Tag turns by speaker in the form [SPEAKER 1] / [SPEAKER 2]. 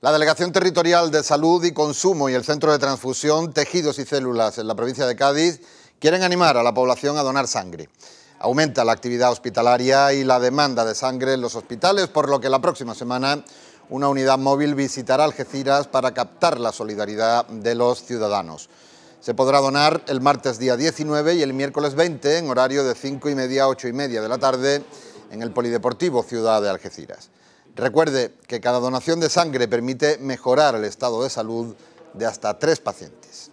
[SPEAKER 1] La Delegación Territorial de Salud y Consumo y el Centro de Transfusión, Tejidos y Células en la provincia de Cádiz quieren animar a la población a donar sangre. Aumenta la actividad hospitalaria y la demanda de sangre en los hospitales, por lo que la próxima semana una unidad móvil visitará Algeciras para captar la solidaridad de los ciudadanos. Se podrá donar el martes día 19 y el miércoles 20 en horario de 5 y media a 8 y media de la tarde en el Polideportivo Ciudad de Algeciras. Recuerde que cada donación de sangre permite mejorar el estado de salud de hasta tres pacientes.